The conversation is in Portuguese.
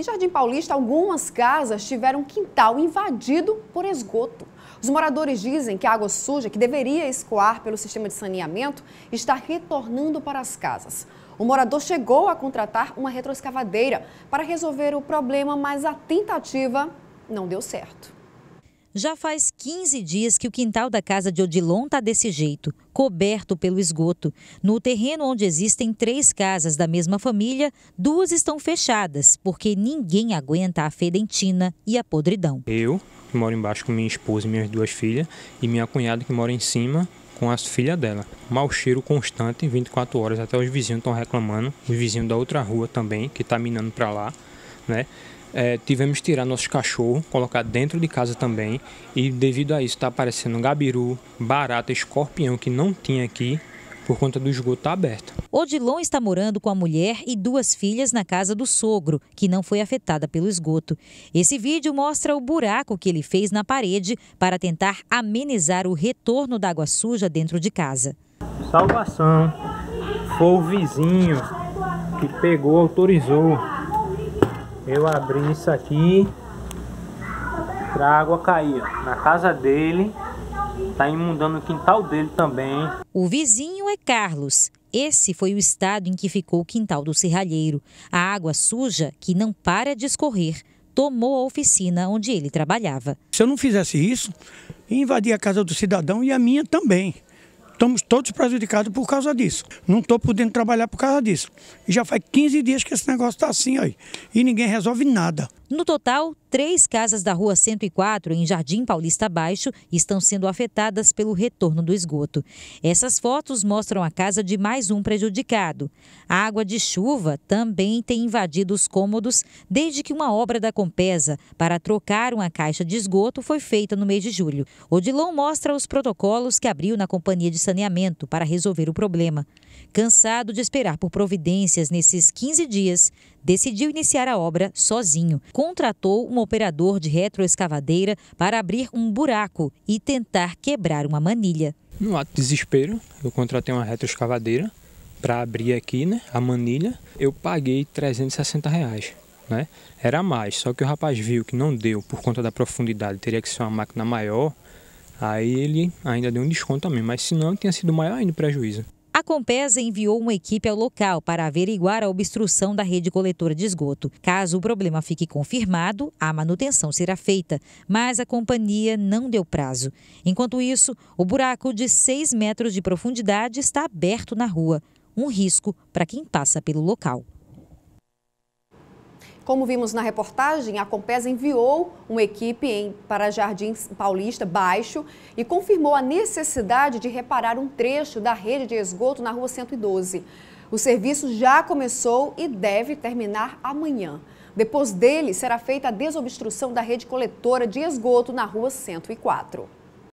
Em Jardim Paulista, algumas casas tiveram quintal invadido por esgoto. Os moradores dizem que a água suja, que deveria escoar pelo sistema de saneamento, está retornando para as casas. O morador chegou a contratar uma retroescavadeira para resolver o problema, mas a tentativa não deu certo. Já faz 15 dias que o quintal da casa de Odilon está desse jeito, coberto pelo esgoto. No terreno onde existem três casas da mesma família, duas estão fechadas, porque ninguém aguenta a fedentina e a podridão. Eu, que moro embaixo com minha esposa e minhas duas filhas, e minha cunhada que mora em cima com as filhas dela. Mau cheiro constante, 24 horas, até os vizinhos estão reclamando, os vizinhos da outra rua também, que está minando para lá né? É, tivemos que tirar nossos cachorros, colocar dentro de casa também. E devido a isso, está aparecendo gabiru, barata, escorpião que não tinha aqui por conta do esgoto tá aberto. Odilon está morando com a mulher e duas filhas na casa do sogro, que não foi afetada pelo esgoto. Esse vídeo mostra o buraco que ele fez na parede para tentar amenizar o retorno da água suja dentro de casa. Salvação foi o vizinho que pegou, autorizou eu abri isso aqui pra água cair, na casa dele, tá inundando o quintal dele também. O vizinho é Carlos. Esse foi o estado em que ficou o quintal do serralheiro. A água suja, que não para de escorrer, tomou a oficina onde ele trabalhava. Se eu não fizesse isso, invadia a casa do cidadão e a minha também. Estamos todos prejudicados por causa disso. Não estou podendo trabalhar por causa disso. E já faz 15 dias que esse negócio está assim aí. E ninguém resolve nada. No total, três casas da Rua 104, em Jardim Paulista Baixo, estão sendo afetadas pelo retorno do esgoto. Essas fotos mostram a casa de mais um prejudicado. A água de chuva também tem invadido os cômodos desde que uma obra da Compesa para trocar uma caixa de esgoto foi feita no mês de julho. Odilon mostra os protocolos que abriu na Companhia de Saneamento para resolver o problema. Cansado de esperar por providências nesses 15 dias, decidiu iniciar a obra sozinho. Contratou um operador de retroescavadeira para abrir um buraco e tentar quebrar uma manilha. No ato de desespero, eu contratei uma retroescavadeira para abrir aqui né, a manilha. Eu paguei 360 reais. Né? Era mais, só que o rapaz viu que não deu por conta da profundidade, teria que ser uma máquina maior. Aí ele ainda deu um desconto também, mas se não, tinha sido maior ainda o prejuízo. A Compesa enviou uma equipe ao local para averiguar a obstrução da rede coletora de esgoto. Caso o problema fique confirmado, a manutenção será feita, mas a companhia não deu prazo. Enquanto isso, o buraco de 6 metros de profundidade está aberto na rua, um risco para quem passa pelo local. Como vimos na reportagem, a Compesa enviou uma equipe em, para Jardins Paulista Baixo e confirmou a necessidade de reparar um trecho da rede de esgoto na Rua 112. O serviço já começou e deve terminar amanhã. Depois dele, será feita a desobstrução da rede coletora de esgoto na Rua 104.